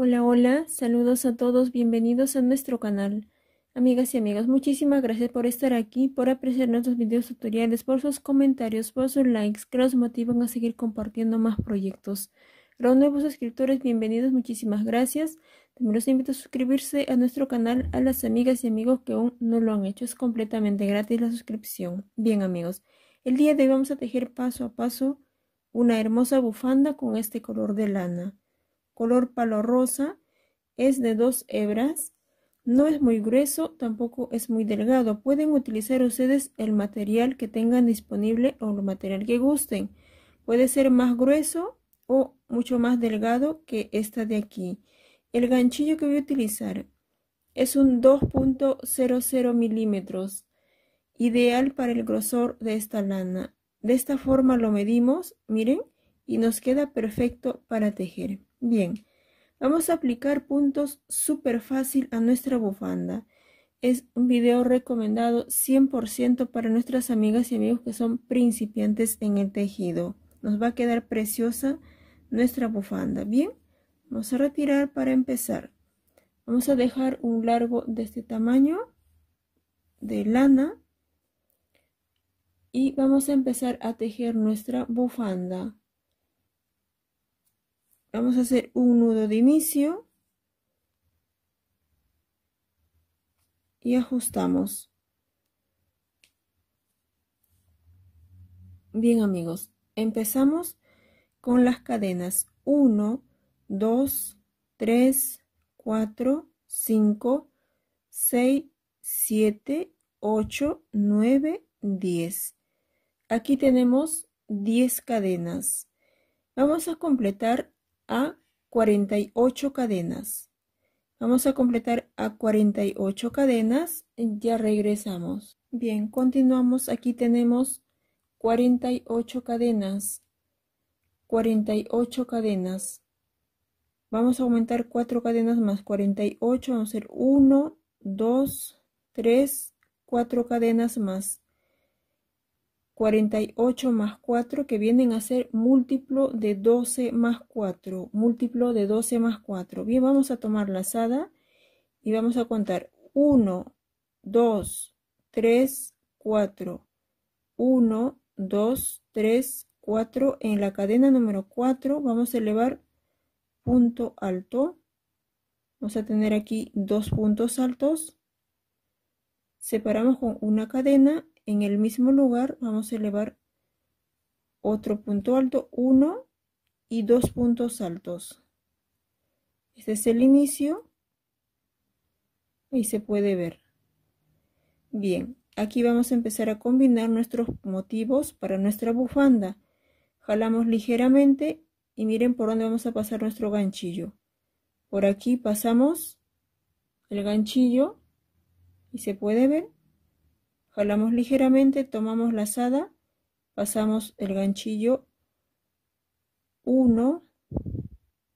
Hola, hola, saludos a todos, bienvenidos a nuestro canal. Amigas y amigos, muchísimas gracias por estar aquí, por apreciar nuestros videos tutoriales, por sus comentarios, por sus likes que nos motivan a seguir compartiendo más proyectos. Los nuevos suscriptores, bienvenidos, muchísimas gracias. También los invito a suscribirse a nuestro canal a las amigas y amigos que aún no lo han hecho. Es completamente gratis la suscripción. Bien amigos, el día de hoy vamos a tejer paso a paso una hermosa bufanda con este color de lana color palo rosa, es de dos hebras, no es muy grueso, tampoco es muy delgado. Pueden utilizar ustedes el material que tengan disponible o el material que gusten. Puede ser más grueso o mucho más delgado que esta de aquí. El ganchillo que voy a utilizar es un 2.00 milímetros, ideal para el grosor de esta lana. De esta forma lo medimos, miren, y nos queda perfecto para tejer. Bien, vamos a aplicar puntos súper fácil a nuestra bufanda. Es un video recomendado 100% para nuestras amigas y amigos que son principiantes en el tejido. Nos va a quedar preciosa nuestra bufanda. Bien, vamos a retirar para empezar. Vamos a dejar un largo de este tamaño de lana y vamos a empezar a tejer nuestra bufanda vamos a hacer un nudo de inicio y ajustamos. Bien amigos, empezamos con las cadenas 1, 2, 3, 4, 5, 6, 7, 8, 9, 10. Aquí tenemos 10 cadenas. Vamos a completar a 48 cadenas. Vamos a completar a 48 cadenas. Ya regresamos. Bien, continuamos. Aquí tenemos 48 cadenas. 48 cadenas. Vamos a aumentar 4 cadenas más 48. Vamos a hacer 1, 2, 3, 4 cadenas más 48 más 4 que vienen a ser múltiplo de 12 más 4, múltiplo de 12 más 4. Bien, vamos a tomar la asada y vamos a contar 1, 2, 3, 4, 1, 2, 3, 4. En la cadena número 4 vamos a elevar punto alto. Vamos a tener aquí dos puntos altos. Separamos con una cadena en el mismo lugar vamos a elevar otro punto alto, uno y dos puntos altos. Este es el inicio. y se puede ver. Bien, aquí vamos a empezar a combinar nuestros motivos para nuestra bufanda. Jalamos ligeramente y miren por dónde vamos a pasar nuestro ganchillo. Por aquí pasamos el ganchillo y se puede ver Jalamos ligeramente, tomamos la lazada, pasamos el ganchillo 1,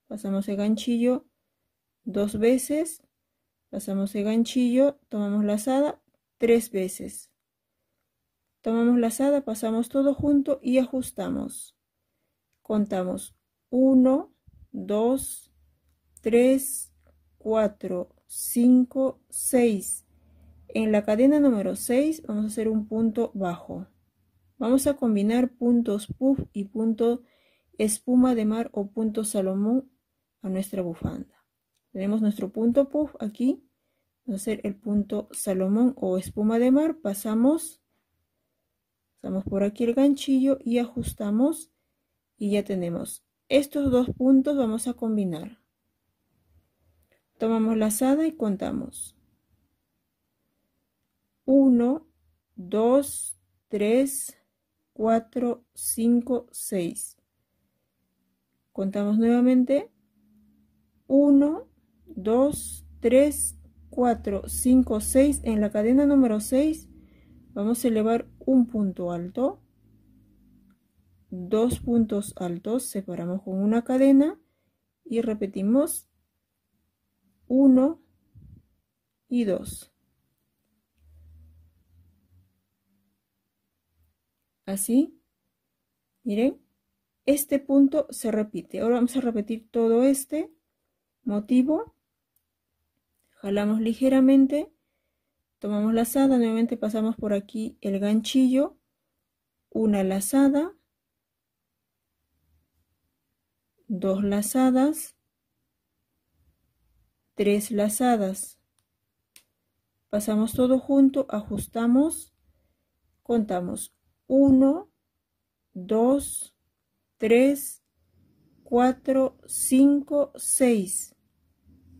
pasamos el ganchillo dos veces, pasamos el ganchillo, tomamos la asada tres veces. Tomamos la lazada, pasamos todo junto y ajustamos. Contamos 1, 2, 3, 4, 5, 6, en la cadena número 6 vamos a hacer un punto bajo. Vamos a combinar puntos puff y punto espuma de mar o punto salomón a nuestra bufanda. Tenemos nuestro punto puff aquí. Vamos a hacer el punto salomón o espuma de mar. Pasamos, pasamos por aquí el ganchillo y ajustamos. Y ya tenemos estos dos puntos. Vamos a combinar. Tomamos la lazada y contamos. 1, 2, 3, 4, 5, 6. Contamos nuevamente. 1, 2, 3, 4, 5, 6. En la cadena número 6 vamos a elevar un punto alto. Dos puntos altos. Separamos con una cadena. Y repetimos. 1 y 2. Así, miren, este punto se repite. Ahora vamos a repetir todo este motivo. Jalamos ligeramente, tomamos lazada, nuevamente pasamos por aquí el ganchillo, una lazada, dos lazadas, tres lazadas. Pasamos todo junto, ajustamos, contamos 1, 2, 3, 4, 5, 6.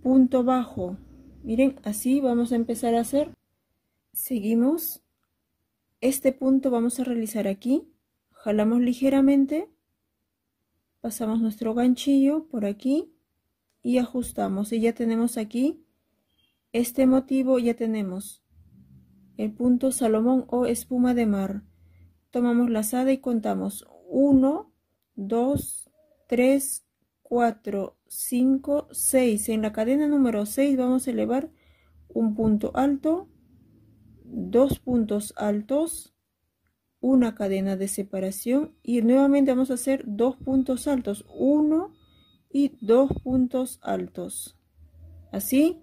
Punto bajo. Miren, así vamos a empezar a hacer. Seguimos. Este punto vamos a realizar aquí. Jalamos ligeramente. Pasamos nuestro ganchillo por aquí y ajustamos. Y ya tenemos aquí este motivo, ya tenemos el punto Salomón o espuma de mar tomamos la lazada y contamos 1, 2, 3, 4, 5, 6. En la cadena número 6 vamos a elevar un punto alto, dos puntos altos, una cadena de separación y nuevamente vamos a hacer dos puntos altos, 1 y dos puntos altos. Así.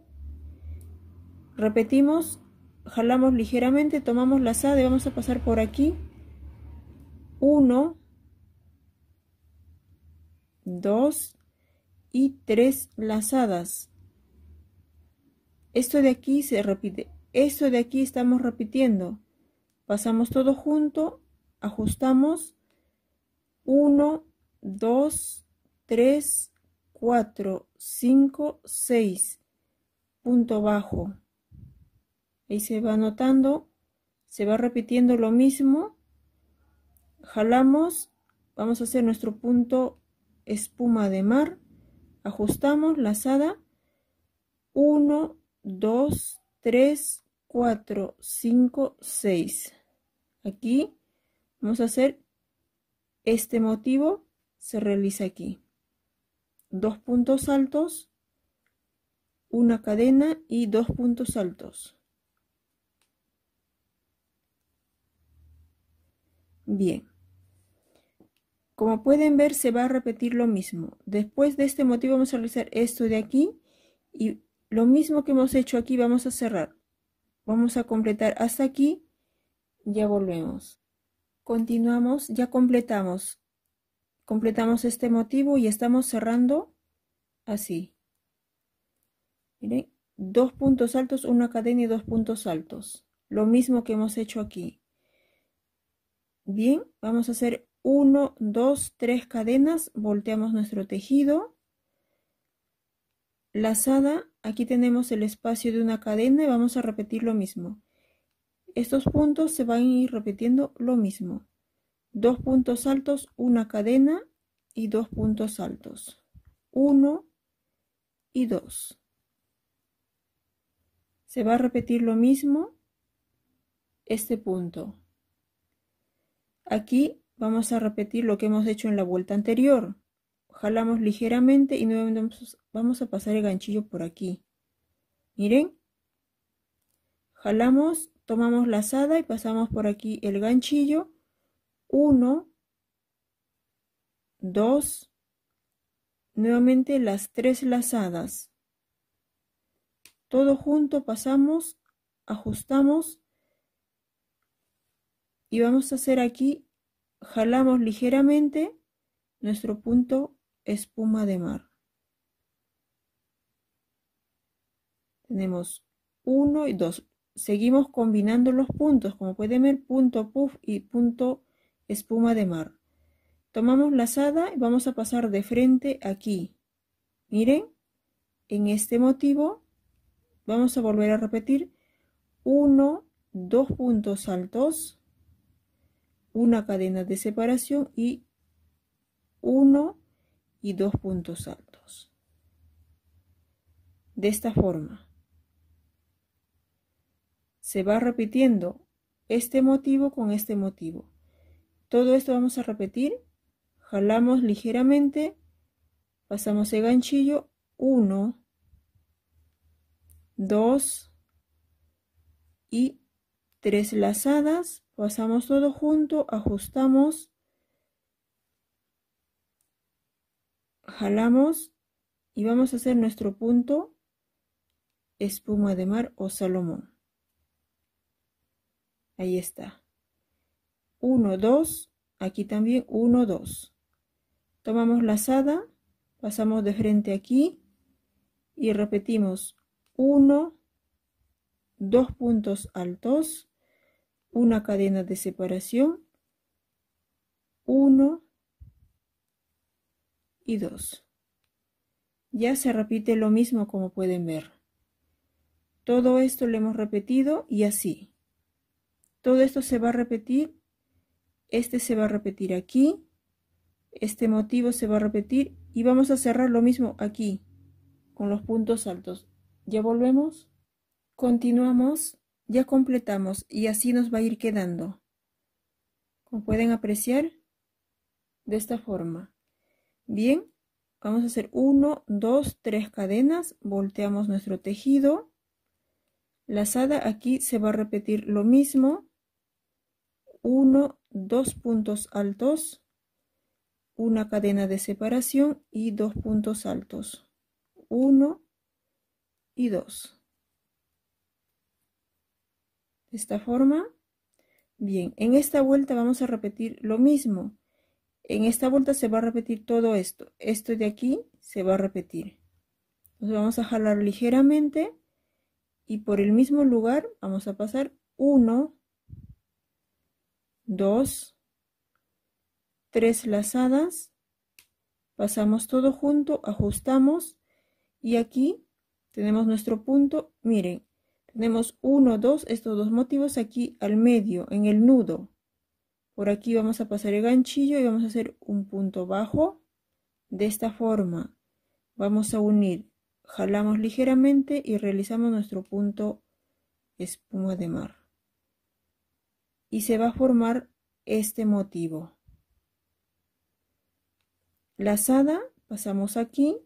Repetimos, jalamos ligeramente, tomamos la lazada y vamos a pasar por aquí 1, 2 y 3 lazadas. Esto de aquí se repite. Esto de aquí estamos repitiendo. Pasamos todo junto, ajustamos 1, 2, 3, 4, 5, 6. Punto bajo. Ahí se va notando, se va repitiendo lo mismo jalamos, vamos a hacer nuestro punto espuma de mar, ajustamos, la lazada, 1, 2, 3, 4, 5, 6. Aquí vamos a hacer este motivo, se realiza aquí. Dos puntos altos, una cadena y dos puntos altos. Bien. Como pueden ver, se va a repetir lo mismo. Después de este motivo vamos a realizar esto de aquí y lo mismo que hemos hecho aquí vamos a cerrar. Vamos a completar hasta aquí, ya volvemos. Continuamos, ya completamos. Completamos este motivo y estamos cerrando así. Miren, dos puntos altos, una cadena y dos puntos altos. Lo mismo que hemos hecho aquí. Bien, vamos a hacer 1, 2, 3 cadenas, volteamos nuestro tejido. Lazada, aquí tenemos el espacio de una cadena y vamos a repetir lo mismo. Estos puntos se van a ir repitiendo lo mismo. Dos puntos altos, una cadena y dos puntos altos. 1 y 2. Se va a repetir lo mismo este punto. Aquí Vamos a repetir lo que hemos hecho en la vuelta anterior. Jalamos ligeramente y nuevamente vamos a pasar el ganchillo por aquí. Miren. Jalamos, tomamos lazada y pasamos por aquí el ganchillo. 1, 2, nuevamente las tres lazadas. Todo junto pasamos, ajustamos y vamos a hacer aquí Jalamos ligeramente nuestro punto espuma de mar. Tenemos uno y dos. Seguimos combinando los puntos, como pueden ver, punto puff y punto espuma de mar. Tomamos lazada y vamos a pasar de frente aquí. Miren, en este motivo vamos a volver a repetir 1, dos puntos altos, una cadena de separación y uno y dos puntos altos. De esta forma, se va repitiendo este motivo con este motivo. Todo esto vamos a repetir. Jalamos ligeramente, pasamos el ganchillo uno dos y tres lazadas pasamos todo junto, ajustamos, jalamos y vamos a hacer nuestro punto espuma de mar o salomón. Ahí está. 1, 2, aquí también 1, 2. Tomamos lazada, pasamos de frente aquí y repetimos 1, dos puntos altos, una cadena de separación, 1 y 2. Ya se repite lo mismo como pueden ver. Todo esto lo hemos repetido y así. Todo esto se va a repetir. Este se va a repetir aquí. Este motivo se va a repetir. Y vamos a cerrar lo mismo aquí, con los puntos altos. Ya volvemos. Continuamos ya completamos y así nos va a ir quedando. Como pueden apreciar, de esta forma. Bien, vamos a hacer 1, 2, 3 cadenas, volteamos nuestro tejido. Lazada aquí se va a repetir lo mismo. 1, 2 puntos altos, una cadena de separación y dos puntos altos. 1 y 2. De esta forma. Bien, en esta vuelta vamos a repetir lo mismo. En esta vuelta se va a repetir todo esto. Esto de aquí se va a repetir. Entonces vamos a jalar ligeramente y por el mismo lugar vamos a pasar 1, 2, 3 lazadas, pasamos todo junto, ajustamos y aquí tenemos nuestro punto. Miren, tenemos 1, 2, estos dos motivos aquí al medio, en el nudo. Por aquí vamos a pasar el ganchillo y vamos a hacer un punto bajo de esta forma. Vamos a unir, jalamos ligeramente y realizamos nuestro punto espuma de mar. Y se va a formar este motivo. Lazada, pasamos aquí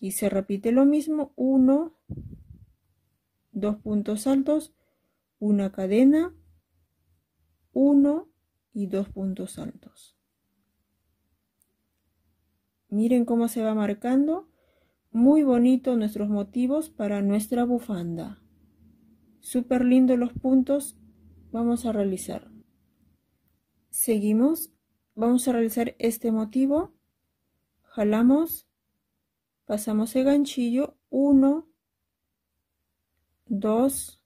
y se repite lo mismo, 1, dos puntos altos, una cadena, uno y dos puntos altos. Miren cómo se va marcando. Muy bonito nuestros motivos para nuestra bufanda. Súper lindo los puntos vamos a realizar. Seguimos. Vamos a realizar este motivo. Jalamos. Pasamos el ganchillo. uno dos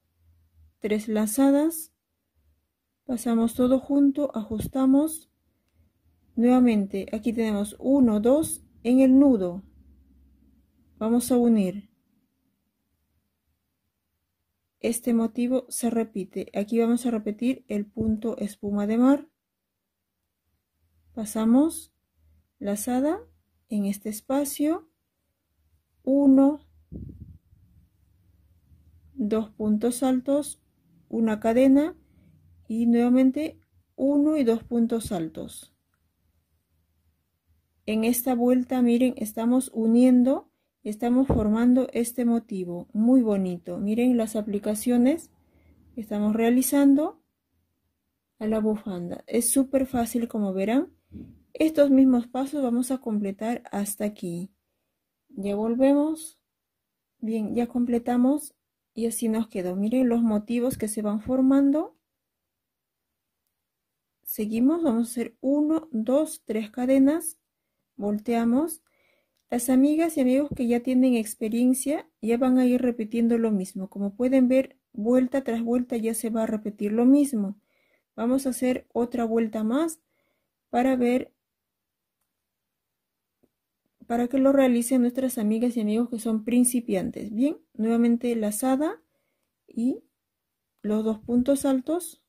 tres lazadas, pasamos todo junto, ajustamos, nuevamente aquí tenemos 1, 2 en el nudo, vamos a unir. Este motivo se repite, aquí vamos a repetir el punto espuma de mar, pasamos lazada en este espacio, uno dos puntos altos, una cadena y nuevamente uno y dos puntos altos. En esta vuelta, miren, estamos uniendo, estamos formando este motivo, muy bonito. Miren las aplicaciones que estamos realizando a la bufanda. Es súper fácil como verán. Estos mismos pasos vamos a completar hasta aquí. Ya volvemos. Bien, ya completamos y así nos quedó. Miren los motivos que se van formando. Seguimos, vamos a hacer 1, 2, 3 cadenas, volteamos. Las amigas y amigos que ya tienen experiencia ya van a ir repitiendo lo mismo. Como pueden ver, vuelta tras vuelta ya se va a repetir lo mismo. Vamos a hacer otra vuelta más para ver para que lo realicen nuestras amigas y amigos que son principiantes. Bien, nuevamente lazada y los dos puntos altos,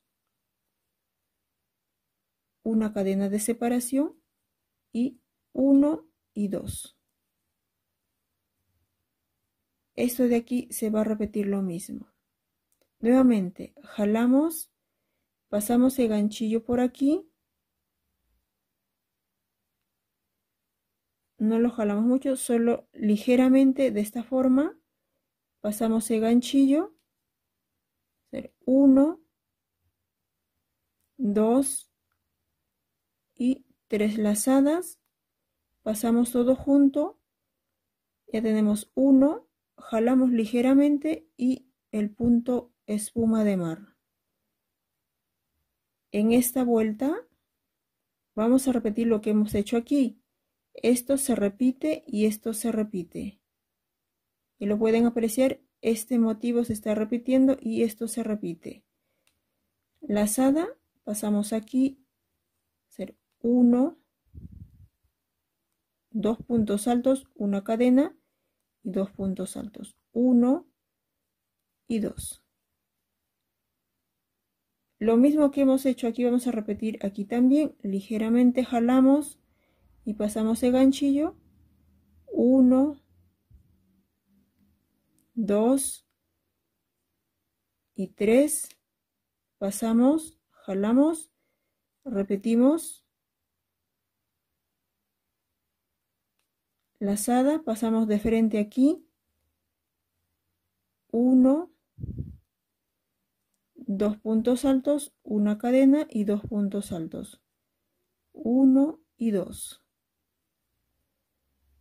una cadena de separación y uno y dos. Esto de aquí se va a repetir lo mismo. Nuevamente, jalamos, pasamos el ganchillo por aquí no lo jalamos mucho, solo ligeramente de esta forma. Pasamos el ganchillo. 1, 2 y 3 lazadas. Pasamos todo junto. Ya tenemos uno jalamos ligeramente y el punto espuma de mar. En esta vuelta vamos a repetir lo que hemos hecho aquí. Esto se repite y esto se repite. Y lo pueden apreciar, este motivo se está repitiendo y esto se repite. Lazada, pasamos aquí, hacer 1, dos puntos altos, una cadena y dos puntos altos, 1 y 2. Lo mismo que hemos hecho aquí vamos a repetir aquí también, ligeramente jalamos y pasamos el ganchillo 1 2 y 3 pasamos jalamos repetimos lazada pasamos de frente aquí 1 dos puntos altos una cadena y dos puntos altos 1 y 2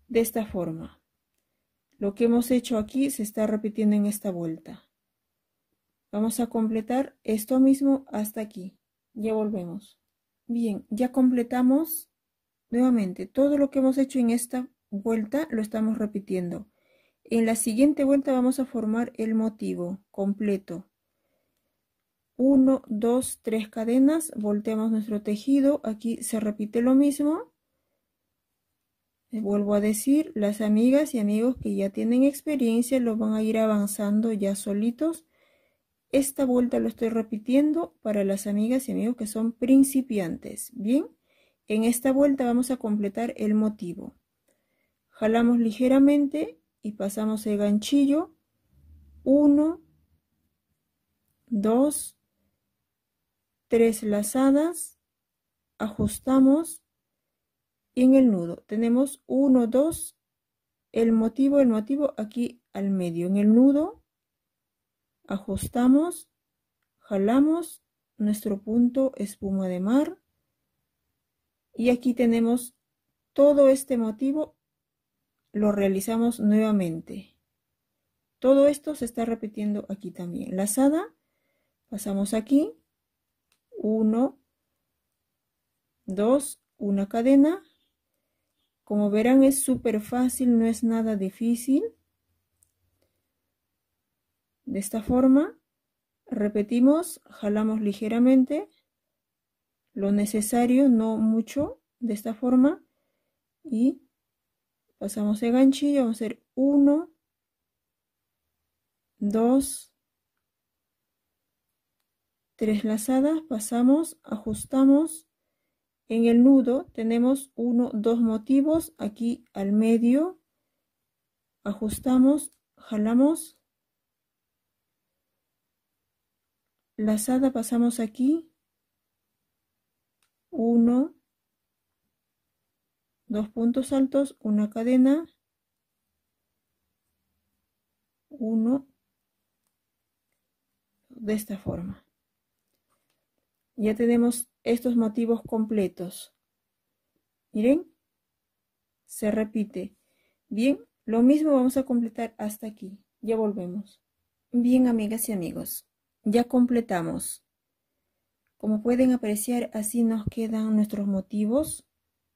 de esta forma. Lo que hemos hecho aquí se está repitiendo en esta vuelta. Vamos a completar esto mismo hasta aquí. Ya volvemos. Bien, ya completamos nuevamente. Todo lo que hemos hecho en esta vuelta lo estamos repitiendo. En la siguiente vuelta vamos a formar el motivo completo. uno dos tres cadenas, volteamos nuestro tejido, aquí se repite lo mismo eh, vuelvo a decir, las amigas y amigos que ya tienen experiencia lo van a ir avanzando ya solitos. Esta vuelta lo estoy repitiendo para las amigas y amigos que son principiantes. Bien, en esta vuelta vamos a completar el motivo. Jalamos ligeramente y pasamos el ganchillo. 1, 2, 3 lazadas, ajustamos en el nudo tenemos 1, 2, el motivo, el motivo aquí al medio. En el nudo ajustamos, jalamos nuestro punto espuma de mar. Y aquí tenemos todo este motivo, lo realizamos nuevamente. Todo esto se está repitiendo aquí también. Lazada, pasamos aquí, 1, 2, una cadena, como verán es súper fácil, no es nada difícil. De esta forma, repetimos, jalamos ligeramente, lo necesario, no mucho, de esta forma. Y pasamos el ganchillo, vamos a hacer uno 2, tres lazadas, pasamos, ajustamos en el nudo tenemos uno, dos motivos aquí al medio, ajustamos, jalamos, lazada pasamos aquí, uno, dos puntos altos, una cadena, uno, de esta forma. Ya tenemos estos motivos completos. Miren, se repite. Bien, lo mismo vamos a completar hasta aquí. Ya volvemos. Bien, amigas y amigos, ya completamos. Como pueden apreciar, así nos quedan nuestros motivos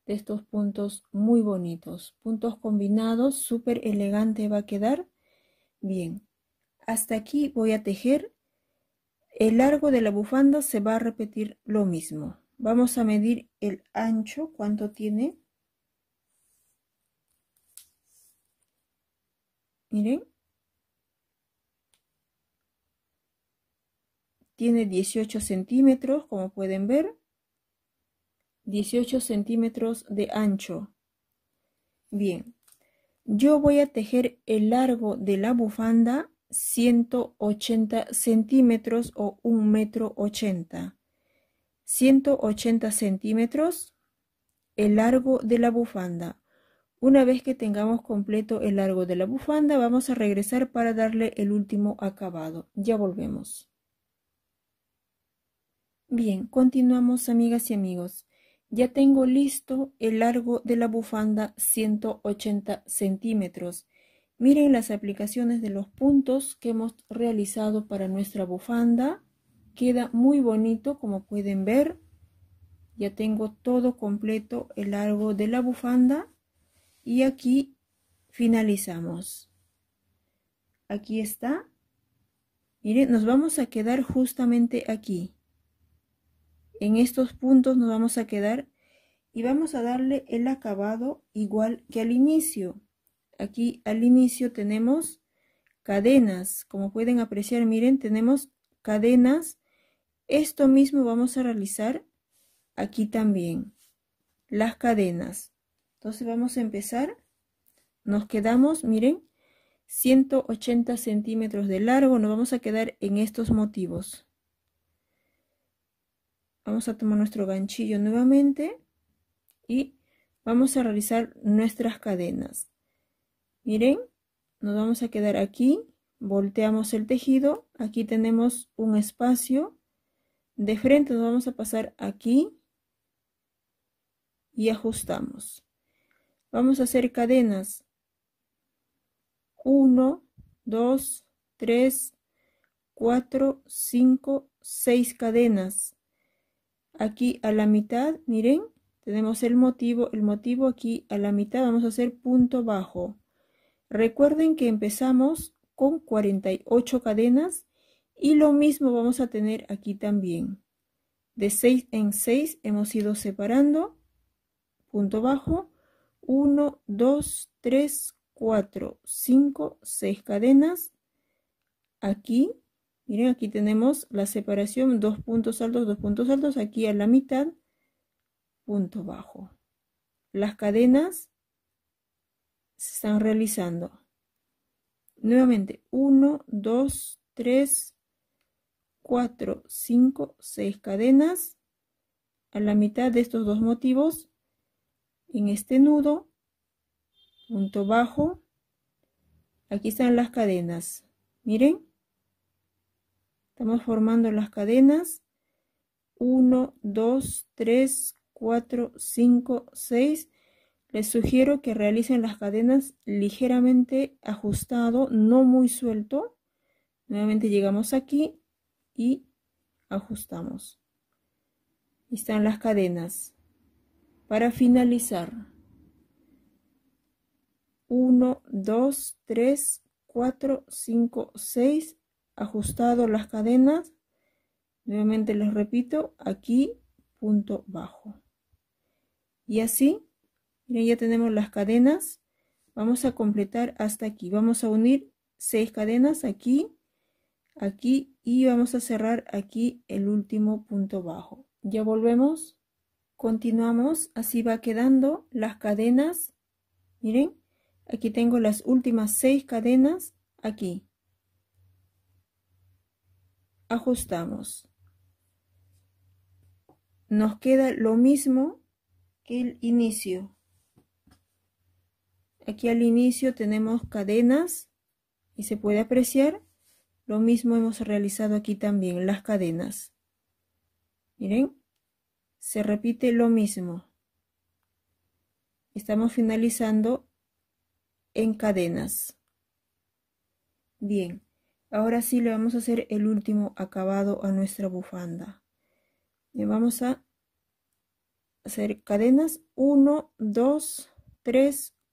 de estos puntos muy bonitos. Puntos combinados, súper elegante va a quedar. Bien, hasta aquí voy a tejer el largo de la bufanda se va a repetir lo mismo. Vamos a medir el ancho, cuánto tiene. Miren. Tiene 18 centímetros, como pueden ver. 18 centímetros de ancho. Bien. Yo voy a tejer el largo de la bufanda 180 centímetros o un metro 80. 180 centímetros el largo de la bufanda. Una vez que tengamos completo el largo de la bufanda, vamos a regresar para darle el último acabado. Ya volvemos. Bien, continuamos amigas y amigos. Ya tengo listo el largo de la bufanda 180 centímetros. Miren las aplicaciones de los puntos que hemos realizado para nuestra bufanda. Queda muy bonito como pueden ver. Ya tengo todo completo el largo de la bufanda. Y aquí finalizamos. Aquí está. Miren, nos vamos a quedar justamente aquí. En estos puntos nos vamos a quedar y vamos a darle el acabado igual que al inicio aquí al inicio tenemos cadenas. Como pueden apreciar, miren, tenemos cadenas. Esto mismo vamos a realizar aquí también. Las cadenas. Entonces vamos a empezar. Nos quedamos, miren, 180 centímetros de largo. Nos vamos a quedar en estos motivos. Vamos a tomar nuestro ganchillo nuevamente y vamos a realizar nuestras cadenas. Miren, nos vamos a quedar aquí, volteamos el tejido, aquí tenemos un espacio, de frente nos vamos a pasar aquí y ajustamos. Vamos a hacer cadenas. 1, 2, 3, 4, 5, 6 cadenas. Aquí a la mitad, miren, tenemos el motivo, el motivo aquí a la mitad vamos a hacer punto bajo. Recuerden que empezamos con 48 cadenas y lo mismo vamos a tener aquí también. De 6 en 6 hemos ido separando, punto bajo, 1, 2, 3, 4, 5, 6 cadenas. Aquí, miren, aquí tenemos la separación, dos puntos altos, dos puntos altos, aquí a la mitad, punto bajo. Las cadenas se están realizando. Nuevamente, 1, 2, 3, 4, 5, 6 cadenas. A la mitad de estos dos motivos, en este nudo, punto bajo, aquí están las cadenas. Miren, estamos formando las cadenas. 1, 2, 3, 4, 5, 6 les sugiero que realicen las cadenas ligeramente ajustado, no muy suelto. Nuevamente llegamos aquí y ajustamos. Están las cadenas. Para finalizar, 1, 2, 3, 4, 5, 6, ajustado las cadenas. Nuevamente les repito, aquí punto bajo. Y así Miren, ya tenemos las cadenas. Vamos a completar hasta aquí. Vamos a unir seis cadenas aquí, aquí y vamos a cerrar aquí el último punto bajo. Ya volvemos. Continuamos. Así va quedando las cadenas. Miren, aquí tengo las últimas seis cadenas aquí. Ajustamos. Nos queda lo mismo que el inicio. Aquí al inicio tenemos cadenas y se puede apreciar. Lo mismo hemos realizado aquí también, las cadenas. Miren, se repite lo mismo. Estamos finalizando en cadenas. Bien, ahora sí le vamos a hacer el último acabado a nuestra bufanda. Le vamos a hacer cadenas 1, 2, 3,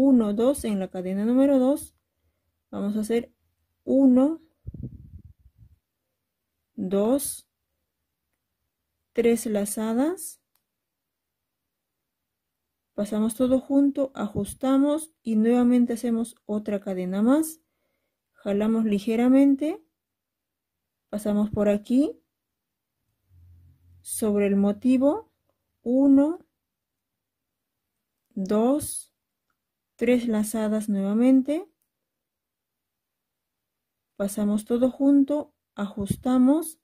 1, 2 en la cadena número 2. Vamos a hacer 1, 2, 3 lazadas. Pasamos todo junto, ajustamos y nuevamente hacemos otra cadena más. Jalamos ligeramente. Pasamos por aquí. Sobre el motivo. 1, 2, tres lazadas nuevamente, pasamos todo junto, ajustamos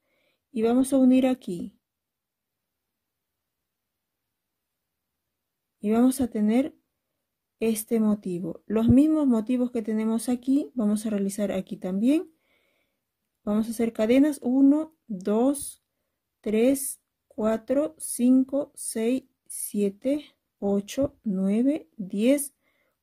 y vamos a unir aquí. Y vamos a tener este motivo. Los mismos motivos que tenemos aquí, vamos a realizar aquí también. Vamos a hacer cadenas 1, 2, 3, 4, 5, 6, 7, 8, 9, 10,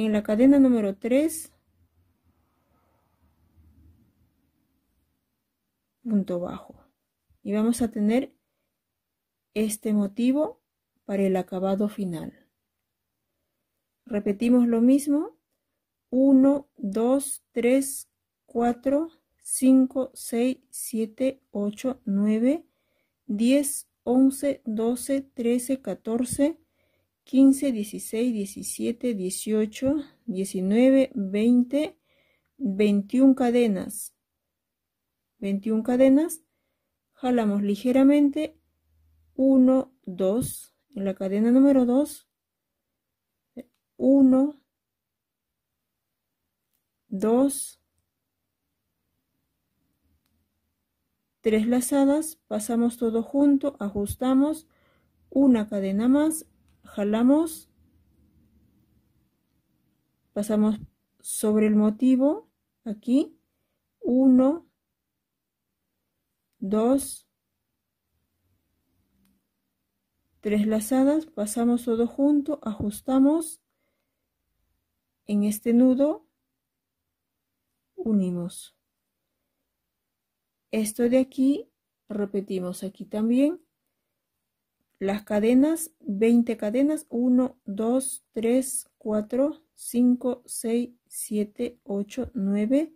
En la cadena número 3, punto bajo. Y vamos a tener este motivo para el acabado final. Repetimos lo mismo. 1, 2, 3, 4, 5, 6, 7, 8, 9, 10, 11, 12, 13, 14, 15, 16, 17, 18, 19, 20, 21 cadenas. 21 cadenas. Jalamos ligeramente. 1, 2. En la cadena número 2. 1, 2, 3 lazadas, pasamos todo junto, ajustamos, una cadena más, jalamos, pasamos sobre el motivo, aquí, 1, 2, tres lazadas, pasamos todo junto, ajustamos en este nudo, unimos. Esto de aquí, repetimos aquí también, las cadenas, 20 cadenas, 1, 2, 3, 4, 5, 6, 7, 8, 9,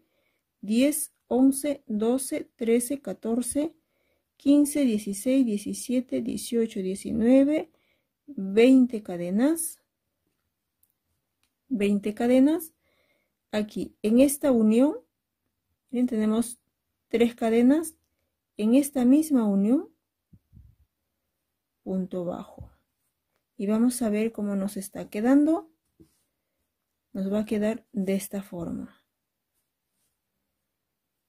10, 11, 12, 13, 14, 15, 16, 17, 18, 19, 20 cadenas. 20 cadenas. Aquí, en esta unión, tenemos tres cadenas. En esta misma unión punto bajo. Y vamos a ver cómo nos está quedando. Nos va a quedar de esta forma.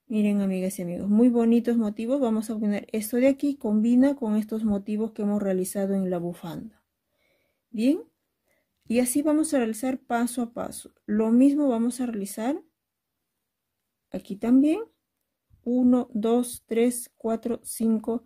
Miren, amigas y amigos, muy bonitos motivos. Vamos a poner esto de aquí, combina con estos motivos que hemos realizado en la bufanda. Bien, y así vamos a realizar paso a paso. Lo mismo vamos a realizar aquí también. uno dos tres cuatro cinco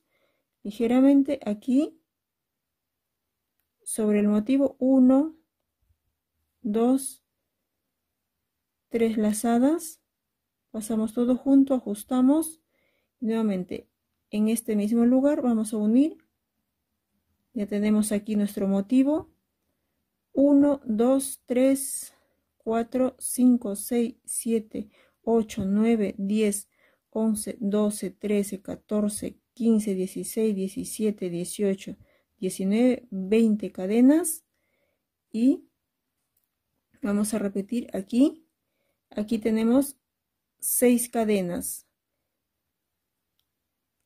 ligeramente aquí sobre el motivo 1, 2, 3 lazadas, pasamos todo junto, ajustamos, nuevamente en este mismo lugar vamos a unir, ya tenemos aquí nuestro motivo, 1, 2, 3, 4, 5, 6, 7, 8, 9, 10, 11, 12, 13, 14, 15, 16, 17, 18, 19, 20 cadenas y vamos a repetir aquí. Aquí tenemos 6 cadenas.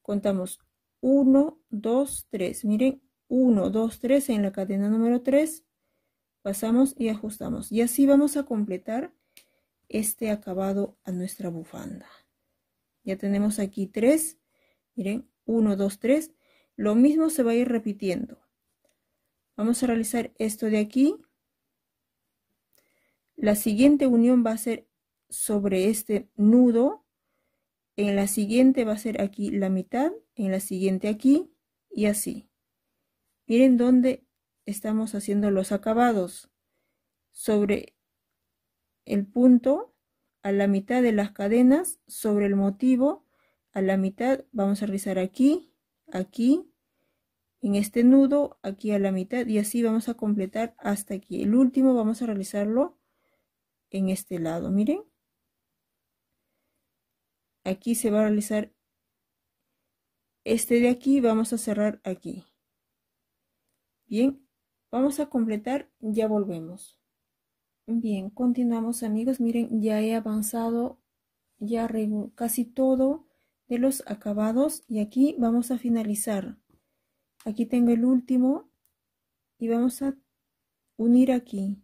Contamos 1, 2, 3. Miren, 1, 2, 3 en la cadena número 3. Pasamos y ajustamos. Y así vamos a completar este acabado a nuestra bufanda. Ya tenemos aquí 3. Miren, 1, 2, 3, lo mismo se va a ir repitiendo. Vamos a realizar esto de aquí. La siguiente unión va a ser sobre este nudo. En la siguiente va a ser aquí la mitad, en la siguiente aquí y así. Miren dónde estamos haciendo los acabados. Sobre el punto, a la mitad de las cadenas, sobre el motivo a la mitad vamos a realizar aquí aquí en este nudo aquí a la mitad y así vamos a completar hasta aquí el último vamos a realizarlo en este lado miren aquí se va a realizar este de aquí vamos a cerrar aquí bien vamos a completar ya volvemos bien continuamos amigos miren ya he avanzado ya casi todo de los acabados y aquí vamos a finalizar aquí tengo el último y vamos a unir aquí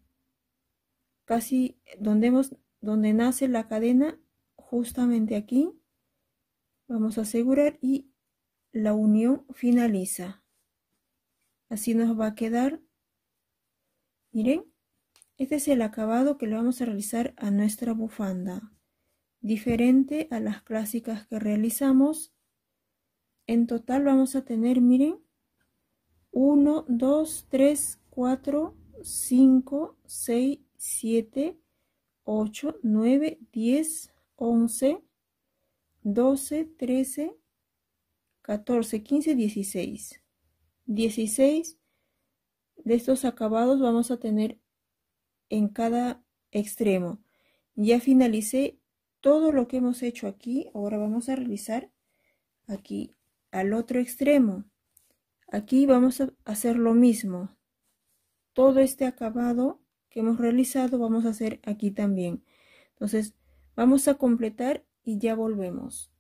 casi donde hemos donde nace la cadena justamente aquí vamos a asegurar y la unión finaliza así nos va a quedar miren este es el acabado que le vamos a realizar a nuestra bufanda diferente a las clásicas que realizamos. En total vamos a tener, miren, 1, 2, 3, 4, 5, 6, 7, 8, 9, 10, 11, 12, 13, 14, 15, 16. 16 de estos acabados vamos a tener en cada extremo. Ya finalicé todo lo que hemos hecho aquí, ahora vamos a revisar aquí al otro extremo. Aquí vamos a hacer lo mismo. Todo este acabado que hemos realizado vamos a hacer aquí también. Entonces vamos a completar y ya volvemos.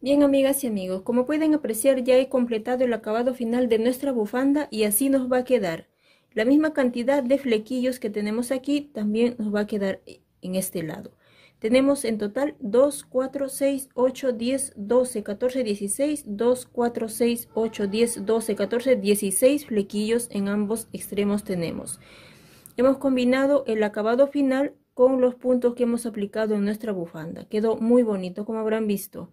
Bien amigas y amigos, como pueden apreciar ya he completado el acabado final de nuestra bufanda y así nos va a quedar. La misma cantidad de flequillos que tenemos aquí también nos va a quedar en este lado. Tenemos en total 2, 4, 6, 8, 10, 12, 14, 16, 2, 4, 6, 8, 10, 12, 14, 16 flequillos en ambos extremos tenemos. Hemos combinado el acabado final con los puntos que hemos aplicado en nuestra bufanda. Quedó muy bonito como habrán visto.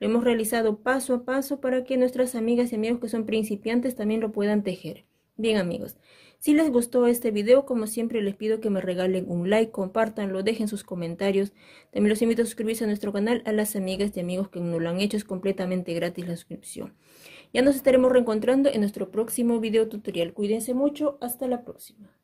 Lo hemos realizado paso a paso para que nuestras amigas y amigos que son principiantes también lo puedan tejer. Bien amigos, si les gustó este video, como siempre les pido que me regalen un like, compartanlo, dejen sus comentarios. También los invito a suscribirse a nuestro canal, a las amigas y amigos que no lo han hecho, es completamente gratis la suscripción. Ya nos estaremos reencontrando en nuestro próximo video tutorial. Cuídense mucho, hasta la próxima.